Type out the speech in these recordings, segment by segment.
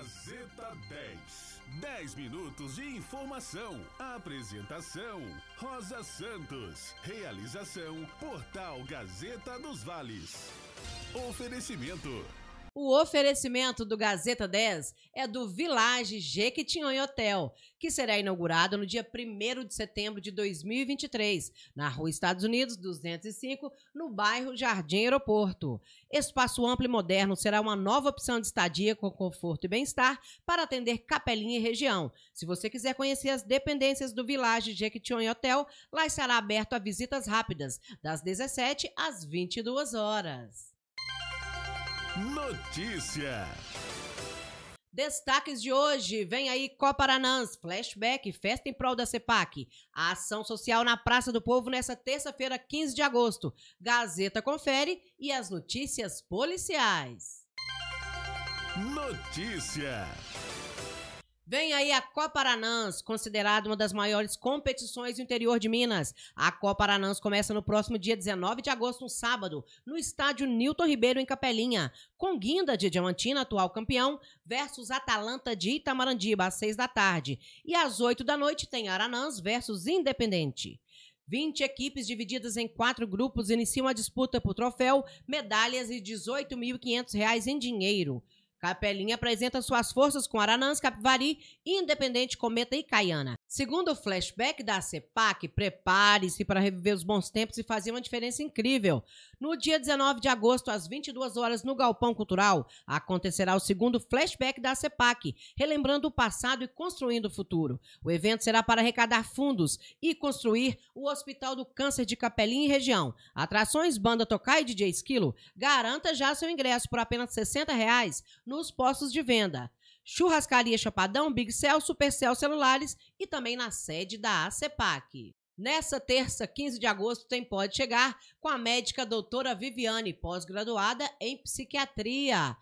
Gazeta 10. 10 minutos de informação. Apresentação: Rosa Santos. Realização: Portal Gazeta dos Vales. Oferecimento. O oferecimento do Gazeta 10 é do Village Jequitinhonha Hotel, que será inaugurado no dia 1 de setembro de 2023, na Rua Estados Unidos 205, no bairro Jardim Aeroporto. Espaço amplo e moderno será uma nova opção de estadia com conforto e bem-estar para atender Capelinha e região. Se você quiser conhecer as dependências do Village Jequitinhonha Hotel, lá estará aberto a visitas rápidas, das 17 às 22 horas. Notícia. Destaques de hoje, vem aí Coparanãs, flashback, festa em prol da CEPAC, a ação social na Praça do Povo nesta terça-feira, 15 de agosto. Gazeta confere e as notícias policiais. Notícia. Vem aí a Copa Aranãs, considerada uma das maiores competições do interior de Minas. A Copa Aranãs começa no próximo dia 19 de agosto, um sábado, no estádio Nilton Ribeiro, em Capelinha, com Guinda de Diamantina, atual campeão, versus Atalanta de Itamarandiba, às 6 da tarde. E às 8 da noite tem Aranãs versus Independente. 20 equipes divididas em quatro grupos iniciam a disputa por troféu, medalhas e R$ 18.500 em dinheiro. Capelinha apresenta suas forças com Aranãs, Capivari, Independente, Cometa e Caiana. Segundo o flashback da CEPAC, prepare-se para reviver os bons tempos e fazer uma diferença incrível. No dia 19 de agosto, às 22 horas, no Galpão Cultural, acontecerá o segundo flashback da CEPAC, relembrando o passado e construindo o futuro. O evento será para arrecadar fundos e construir o Hospital do Câncer de Capelinha e região. Atrações Banda Tocar e DJ Esquilo. Garanta já seu ingresso por apenas R$ 60 reais nos postos de venda. Churrascaria Chapadão, Big Cell, Supercell Celulares e também na sede da ACEPAC. Nessa terça, 15 de agosto, tem Pode Chegar com a médica doutora Viviane, pós-graduada em psiquiatria.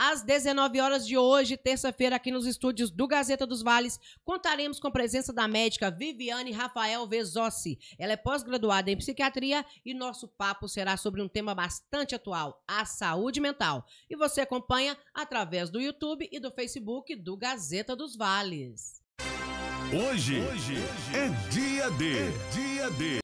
Às 19 horas de hoje, terça-feira, aqui nos estúdios do Gazeta dos Vales, contaremos com a presença da médica Viviane Rafael Vesossi. Ela é pós-graduada em psiquiatria e nosso papo será sobre um tema bastante atual, a saúde mental. E você acompanha através do YouTube e do Facebook do Gazeta dos Vales. Hoje, hoje é dia D. É dia D.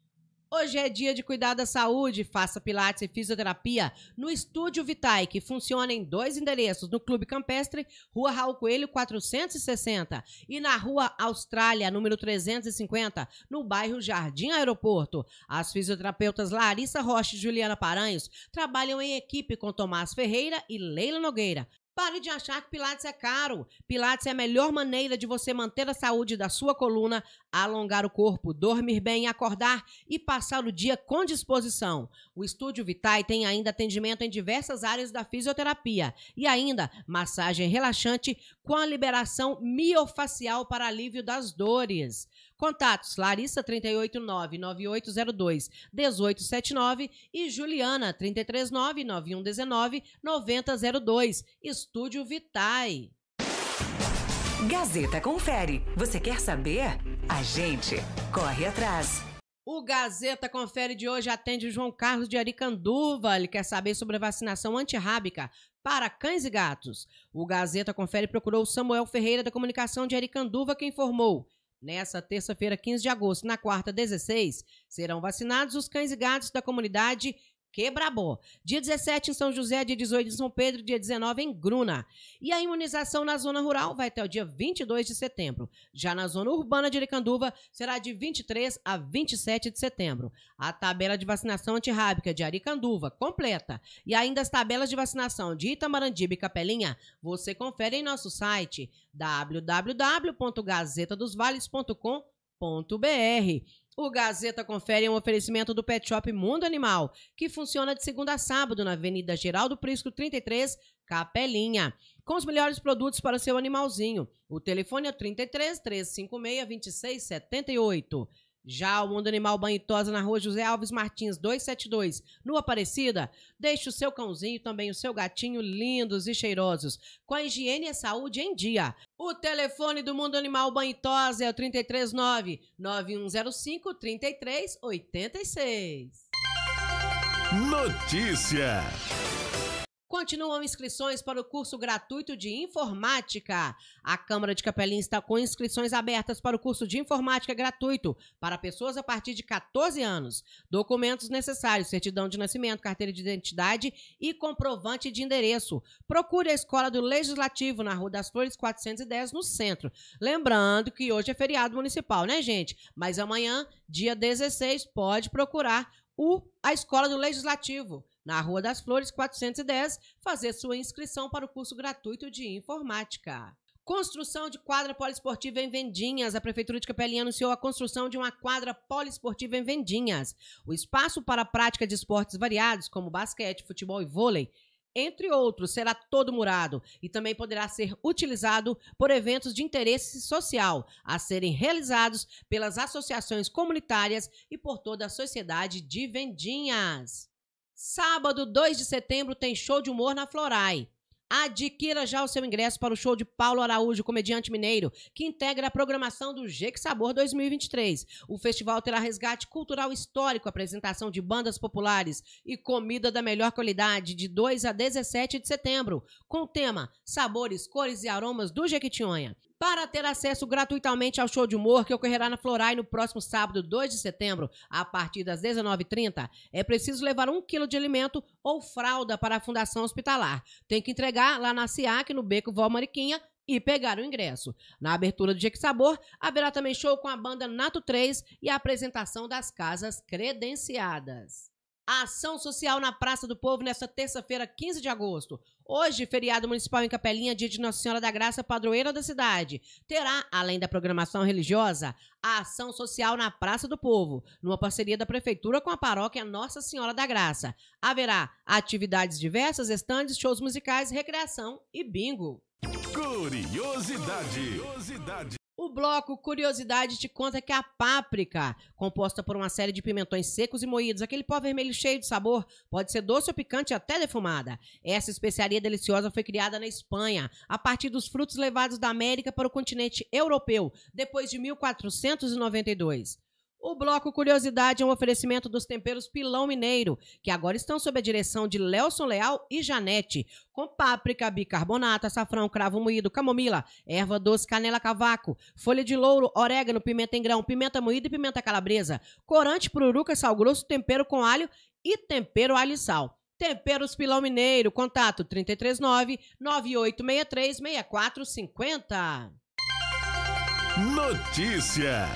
Hoje é dia de cuidar da saúde. Faça pilates e fisioterapia no Estúdio Vitae, que funciona em dois endereços, no Clube Campestre, Rua Raul Coelho 460 e na Rua Austrália, número 350, no bairro Jardim Aeroporto. As fisioterapeutas Larissa Rocha e Juliana Paranhos trabalham em equipe com Tomás Ferreira e Leila Nogueira, Pare de achar que Pilates é caro. Pilates é a melhor maneira de você manter a saúde da sua coluna, alongar o corpo, dormir bem, acordar e passar o dia com disposição. O Estúdio Vitae tem ainda atendimento em diversas áreas da fisioterapia e ainda massagem relaxante com a liberação miofacial para alívio das dores. Contatos: Larissa 3899802 1879 e Juliana 339 9119 9002. Estúdio Vitae. Gazeta confere. Você quer saber? A gente corre atrás. O Gazeta Confere de hoje atende o João Carlos de Aricanduva. Ele quer saber sobre a vacinação antirrábica para cães e gatos. O Gazeta Confere procurou Samuel Ferreira da Comunicação de Aricanduva, que informou. Nessa terça-feira, 15 de agosto, na quarta, 16, serão vacinados os cães e gatos da comunidade Quebrabó. Dia 17 em São José, dia 18 em São Pedro, dia 19 em Gruna. E a imunização na zona rural vai até o dia 22 de setembro. Já na zona urbana de Aricanduva será de 23 a 27 de setembro. A tabela de vacinação antirrábica de Aricanduva completa e ainda as tabelas de vacinação de Itamarandiba e Capelinha você confere em nosso site www.gazetadosvales.com.br o Gazeta Confere um oferecimento do Pet Shop Mundo Animal, que funciona de segunda a sábado na Avenida Geraldo Prisco 33, Capelinha, com os melhores produtos para o seu animalzinho. O telefone é 33 356 2678. Já o Mundo Animal Banitosa na rua José Alves Martins, 272, no Aparecida, deixe o seu cãozinho e também o seu gatinho lindos e cheirosos, com a higiene e a saúde em dia. O telefone do Mundo Animal Banitosa é o 339-9105-3386. Notícia! Continuam inscrições para o curso gratuito de informática. A Câmara de Capelinha está com inscrições abertas para o curso de informática gratuito para pessoas a partir de 14 anos. Documentos necessários: certidão de nascimento, carteira de identidade e comprovante de endereço. Procure a Escola do Legislativo na Rua das Flores 410, no centro. Lembrando que hoje é feriado municipal, né, gente? Mas amanhã, dia 16, pode procurar o, a Escola do Legislativo na Rua das Flores 410, fazer sua inscrição para o curso gratuito de informática. Construção de quadra poliesportiva em Vendinhas. A Prefeitura de Capelinha anunciou a construção de uma quadra poliesportiva em Vendinhas. O espaço para a prática de esportes variados, como basquete, futebol e vôlei, entre outros, será todo murado e também poderá ser utilizado por eventos de interesse social, a serem realizados pelas associações comunitárias e por toda a sociedade de Vendinhas. Sábado, 2 de setembro, tem show de humor na Florai. Adquira já o seu ingresso para o show de Paulo Araújo, comediante mineiro, que integra a programação do Jeque Sabor 2023. O festival terá resgate cultural histórico, apresentação de bandas populares e comida da melhor qualidade de 2 a 17 de setembro, com o tema Sabores, Cores e Aromas do Jequitinhonha para ter acesso gratuitamente ao show de humor que ocorrerá na Florai no próximo sábado, 2 de setembro, a partir das 19h30, é preciso levar um quilo de alimento ou fralda para a Fundação Hospitalar. Tem que entregar lá na SIAC, no Beco Vó Mariquinha, e pegar o ingresso. Na abertura do Dia Sabor, haverá também show com a banda Nato 3 e a apresentação das casas credenciadas. A ação social na Praça do Povo nesta terça-feira, 15 de agosto. Hoje, feriado municipal em Capelinha, dia de Nossa Senhora da Graça, padroeira da cidade. Terá, além da programação religiosa, a ação social na Praça do Povo, numa parceria da Prefeitura com a paróquia Nossa Senhora da Graça. Haverá atividades diversas, estandes, shows musicais, recreação e bingo. Curiosidade. Curiosidade. O bloco Curiosidade te conta que é a páprica, composta por uma série de pimentões secos e moídos, aquele pó vermelho cheio de sabor, pode ser doce ou picante até defumada. Essa especiaria deliciosa foi criada na Espanha, a partir dos frutos levados da América para o continente europeu, depois de 1492. O bloco Curiosidade é um oferecimento dos temperos Pilão Mineiro, que agora estão sob a direção de Léo Leal e Janete, com páprica, bicarbonato, açafrão, cravo moído, camomila, erva doce, canela cavaco, folha de louro, orégano, pimenta em grão, pimenta moída e pimenta calabresa, corante, pururuca, sal grosso, tempero com alho e tempero alho e sal. Temperos Pilão Mineiro, contato 339 9863 6450. Notícia.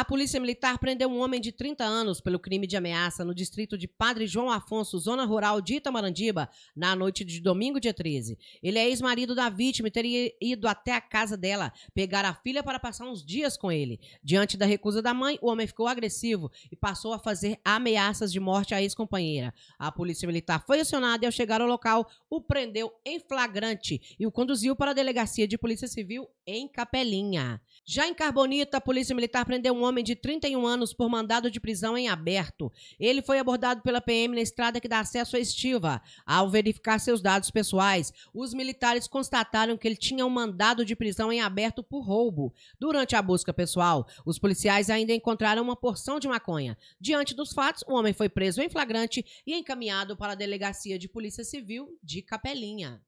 A polícia militar prendeu um homem de 30 anos pelo crime de ameaça no distrito de Padre João Afonso, zona rural de Itamarandiba, na noite de domingo, dia 13. Ele é ex-marido da vítima e teria ido até a casa dela pegar a filha para passar uns dias com ele. Diante da recusa da mãe, o homem ficou agressivo e passou a fazer ameaças de morte à ex-companheira. A polícia militar foi acionada e, ao chegar ao local, o prendeu em flagrante e o conduziu para a delegacia de polícia civil em Capelinha. Já em Carbonita, a Polícia Militar prendeu um homem de 31 anos por mandado de prisão em aberto. Ele foi abordado pela PM na estrada que dá acesso à estiva. Ao verificar seus dados pessoais, os militares constataram que ele tinha um mandado de prisão em aberto por roubo. Durante a busca pessoal, os policiais ainda encontraram uma porção de maconha. Diante dos fatos, o homem foi preso em flagrante e encaminhado para a Delegacia de Polícia Civil de Capelinha.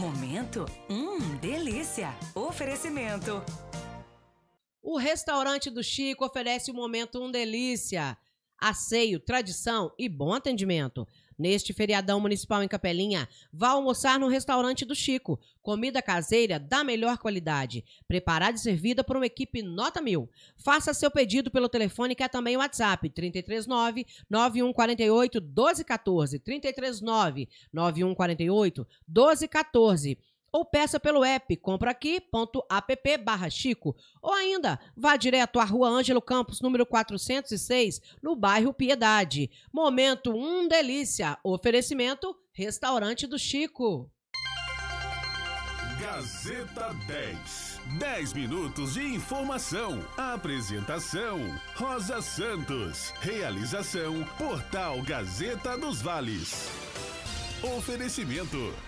Momento? Hum, delícia! Oferecimento. O restaurante do Chico oferece o Momento Um Delícia asseio, tradição e bom atendimento. Neste feriadão municipal em Capelinha, vá almoçar no restaurante do Chico. Comida caseira da melhor qualidade, preparada e servida por uma equipe nota mil. Faça seu pedido pelo telefone que é também o WhatsApp 339 9148 1214 339 9148 1214 ou peça pelo app compraqui.app barra Chico ou ainda vá direto à Rua Ângelo Campos, número 406, no bairro Piedade. Momento 1 um Delícia. Oferecimento Restaurante do Chico. Gazeta 10. 10 minutos de informação. Apresentação: Rosa Santos. Realização: Portal Gazeta dos Vales. Oferecimento.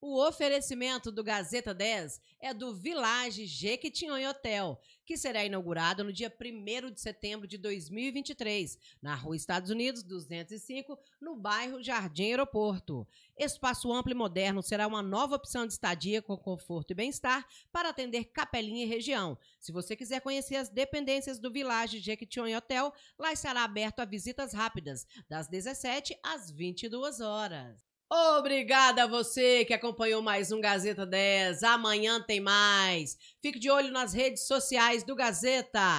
O oferecimento do Gazeta 10 é do Village Jequitinhonha Hotel, que será inaugurado no dia 1 de setembro de 2023, na Rua Estados Unidos 205, no bairro Jardim Aeroporto. Espaço amplo e moderno será uma nova opção de estadia com conforto e bem-estar para atender Capelinha e região. Se você quiser conhecer as dependências do Village Jequitinhonha Hotel, lá estará aberto a visitas rápidas, das 17 às 22 horas. Obrigada a você que acompanhou mais um Gazeta 10. Amanhã tem mais. Fique de olho nas redes sociais do Gazeta.